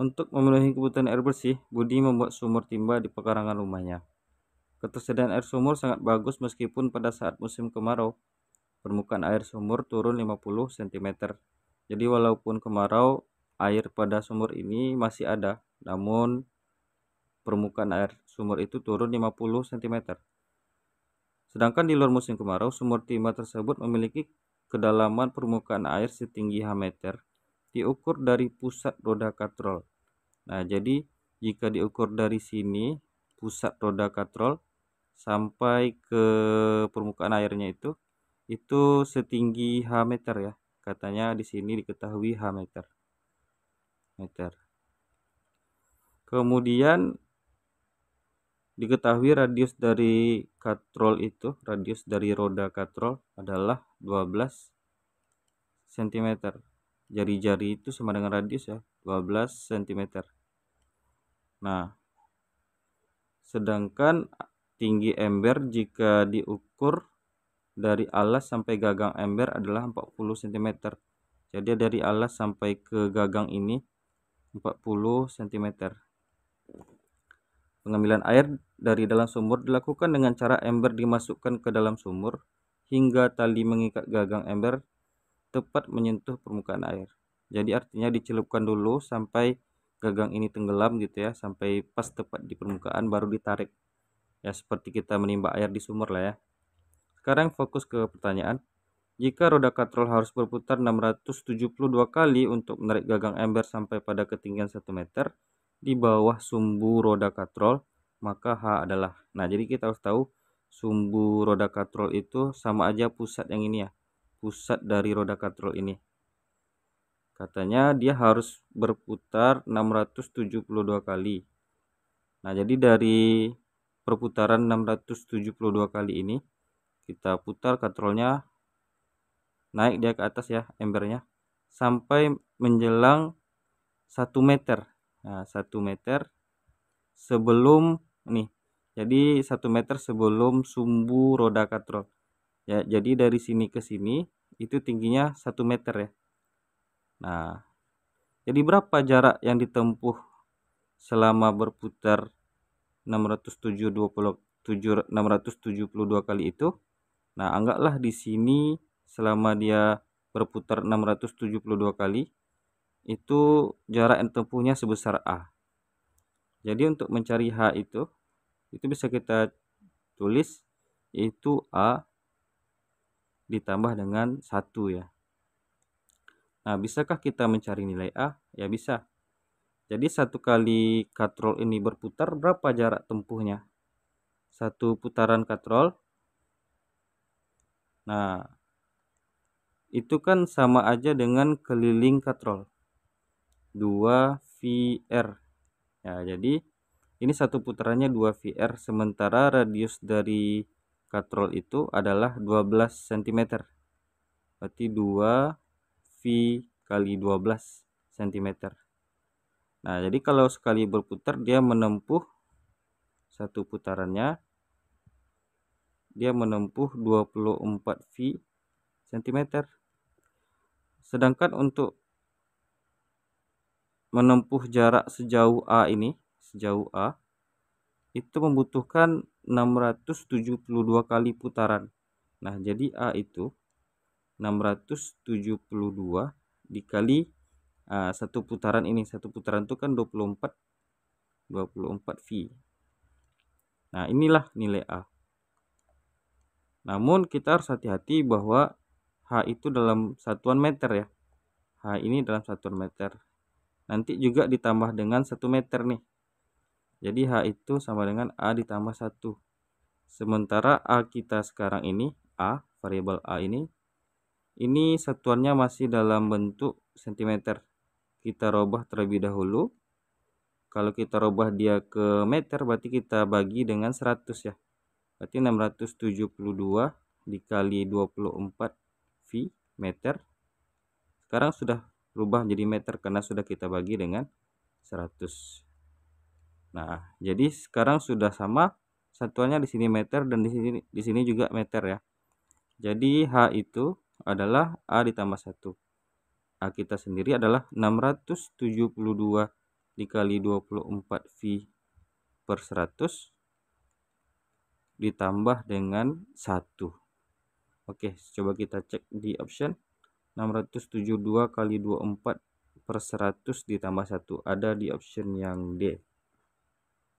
Untuk memenuhi kebutuhan air bersih, Budi membuat sumur timba di pekarangan rumahnya. Ketersediaan air sumur sangat bagus meskipun pada saat musim kemarau, permukaan air sumur turun 50 cm. Jadi walaupun kemarau, air pada sumur ini masih ada, namun permukaan air sumur itu turun 50 cm. Sedangkan di luar musim kemarau, sumur timba tersebut memiliki kedalaman permukaan air setinggi 1 meter diukur dari pusat roda katrol. Nah, jadi jika diukur dari sini pusat roda katrol sampai ke permukaan airnya itu itu setinggi H meter ya. Katanya di sini diketahui H meter. meter. Kemudian diketahui radius dari katrol itu, radius dari roda katrol adalah 12 cm jari-jari itu sama dengan radius ya 12 cm nah sedangkan tinggi ember jika diukur dari alas sampai gagang ember adalah 40 cm jadi dari alas sampai ke gagang ini 40 cm pengambilan air dari dalam sumur dilakukan dengan cara ember dimasukkan ke dalam sumur hingga tali mengikat gagang ember tepat menyentuh permukaan air. Jadi artinya dicelupkan dulu sampai gagang ini tenggelam gitu ya, sampai pas tepat di permukaan baru ditarik. Ya seperti kita menimba air di sumur lah ya. Sekarang fokus ke pertanyaan. Jika roda katrol harus berputar 672 kali untuk menarik gagang ember sampai pada ketinggian 1 meter di bawah sumbu roda katrol, maka H adalah. Nah, jadi kita harus tahu sumbu roda katrol itu sama aja pusat yang ini ya pusat dari roda katrol ini. Katanya dia harus berputar 672 kali. Nah, jadi dari perputaran 672 kali ini kita putar katrolnya naik dia ke atas ya embernya sampai menjelang 1 meter. Nah, 1 meter sebelum nih. Jadi 1 meter sebelum sumbu roda katrol ya jadi dari sini ke sini itu tingginya 1 meter ya nah jadi berapa jarak yang ditempuh selama berputar 672 672 kali itu nah anggaplah di sini selama dia berputar 672 kali itu jarak yang tempuhnya sebesar A jadi untuk mencari H itu itu bisa kita tulis itu A ditambah dengan satu ya. Nah, bisakah kita mencari nilai A? Ya bisa. Jadi satu kali katrol ini berputar berapa jarak tempuhnya? Satu putaran katrol. Nah, itu kan sama aja dengan keliling katrol. 2 VR. Ya, jadi ini satu putarannya 2 VR sementara radius dari katrol itu adalah 12 cm berarti 2 V kali 12 cm nah jadi kalau sekali berputar dia menempuh satu putarannya dia menempuh 24 V cm sedangkan untuk menempuh jarak sejauh A ini sejauh A itu membutuhkan 672 kali putaran. Nah, jadi A itu 672 dikali uh, satu putaran ini. Satu putaran itu kan 24 24 V. Nah, inilah nilai A. Namun kita harus hati-hati bahwa H itu dalam satuan meter ya. H ini dalam satuan meter. Nanti juga ditambah dengan satu meter nih. Jadi H itu sama dengan A ditambah 1. Sementara A kita sekarang ini, A, variabel A ini, ini satuannya masih dalam bentuk sentimeter. Kita robah terlebih dahulu. Kalau kita robah dia ke meter, berarti kita bagi dengan 100 ya. Berarti 672 dikali 24 V meter. Sekarang sudah berubah jadi meter karena sudah kita bagi dengan 100. Nah, jadi sekarang sudah sama satuannya di sini meter dan di sini di sini juga meter ya. Jadi H itu adalah A ditambah 1. A kita sendiri adalah 672 dikali 24 V per 100 ditambah dengan 1. Oke, coba kita cek di option 672 kali 24 per 100 ditambah 1 ada di option yang D.